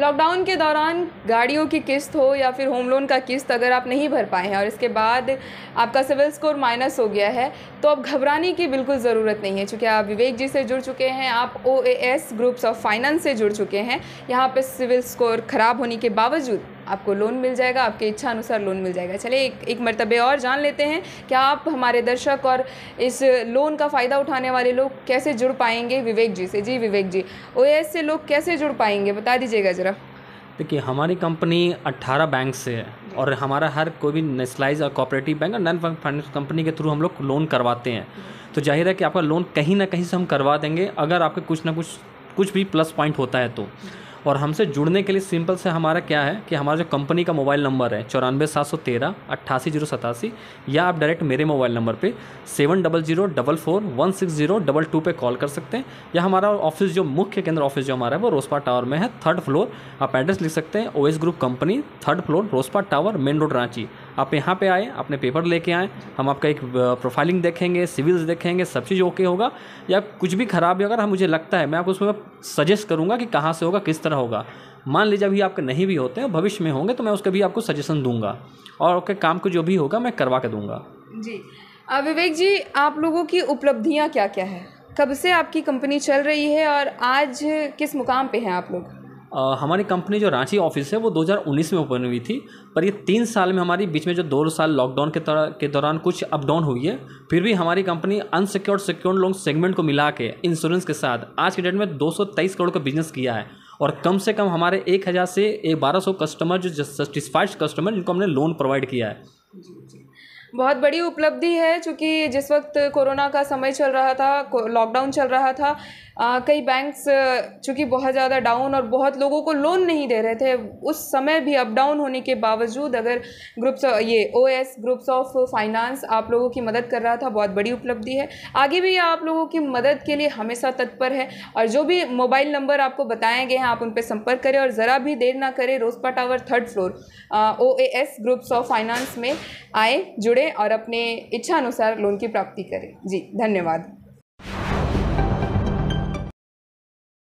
lockdown के दौरान गाड़ियों की किस्त हो या फिर होम लोन का किस्त अगर आप नहीं भर पाए हैं और इसके बाद आपका सिविल स्कोर माइनस हो गया है तो अब घबराने की बिल्कुल ज़रूरत नहीं है चूँकि आप विवेक जी से जुड़ चुके हैं आप ओ ग्रुप्स ऑफ फाइनेंस से जुड़ चुके हैं यहाँ पर सिविल स्कोर ख़राब होने के बावजूद आपको लोन मिल जाएगा आपके इच्छा अनुसार लोन मिल जाएगा चलिए एक एक मरतबे और जान लेते हैं क्या आप हमारे दर्शक और इस लोन का फ़ायदा उठाने वाले लोग कैसे जुड़ पाएंगे विवेक जी से जी विवेक जी ओ से लोग कैसे जुड़ पाएंगे बता दीजिएगा ज़रा देखिए हमारी कंपनी 18 बैंक से है और हमारा हर कोई भी नेशनलाइज और कॉपरेटिव बैंक और नॉन फाइनेंस कंपनी के थ्रू हम लोग लोन करवाते हैं तो जाहिर है कि आपका लोन कहीं ना कहीं से हम करवा देंगे अगर आपके कुछ ना कुछ कुछ भी प्लस पॉइंट होता है तो और हमसे जुड़ने के लिए सिंपल से हमारा क्या है कि हमारा जो कंपनी का मोबाइल नंबर है चौरानवे सात सौ तेरह अट्ठासी जीरो सतासी या आप डायरेक्ट मेरे मोबाइल नंबर पे seven double zero double four one six zero double two पर कॉल कर सकते हैं या हमारा ऑफिस जो मुख्य केंद्र ऑफिस जो हमारा है वो रोसपा टावर में है थर्ड फ्लोर आप एड्रेस लिख सकते हैं OS group company third floor Rospa tower main road Ranchi आप यहाँ पे आए अपने पेपर लेके आएँ हम आपका एक प्रोफाइलिंग देखेंगे सिविल्स देखेंगे सब चीज़ ओके होगा या कुछ भी खराब है अगर हम मुझे लगता है मैं आपको उसमें सजेस्ट करूँगा कि कहाँ से होगा किस तरह होगा मान लीजिए अभी आपके नहीं भी होते हैं भविष्य में होंगे तो मैं उसका भी आपको सजेशन दूंगा और आपके काम को जो भी होगा मैं करवा के दूंगा जी विवेक जी आप लोगों की उपलब्धियाँ क्या क्या है कब से आपकी कंपनी चल रही है और आज किस मुकाम पे हैं आप लोग हमारी कंपनी जो रांची ऑफिस है वो 2019 में ओपन हुई थी पर ये तीन साल में हमारी बीच में जो दो साल लॉकडाउन के तरह के दौरान कुछ अप डाउन हुई है फिर भी हमारी company unsecured secured loan segment को मिला के इंश्योरेंस के साथ आज के डेट में 223 करोड़ का बिजनेस किया है और कम से कम हमारे एक हज़ार से बारह सौ कस्टमर जो सेटिस्फाइड कस्टमर जिनको हमने लोन प्रोवाइड किया है बहुत बड़ी उपलब्धि है चूँकि जिस वक्त कोरोना का समय चल रहा था लॉकडाउन चल रहा था आ, कई बैंक्स चूँकि बहुत ज़्यादा डाउन और बहुत लोगों को लोन नहीं दे रहे थे उस समय भी अप डाउन होने के बावजूद अगर ग्रुप्स ये O S groups of finance आप लोगों की मदद कर रहा था बहुत बड़ी उपलब्धि है आगे भी आप लोगों की मदद के लिए हमेशा तत्पर है और जो भी मोबाइल नंबर आपको बताए गए हैं आप उन पर संपर्क करें और ज़रा भी देर ना करें Rospa tower third floor O A S groups of finance में आए जुड़े करें और अपने इच्छा अनुसार लोन की प्राप्ति करें जी धन्यवाद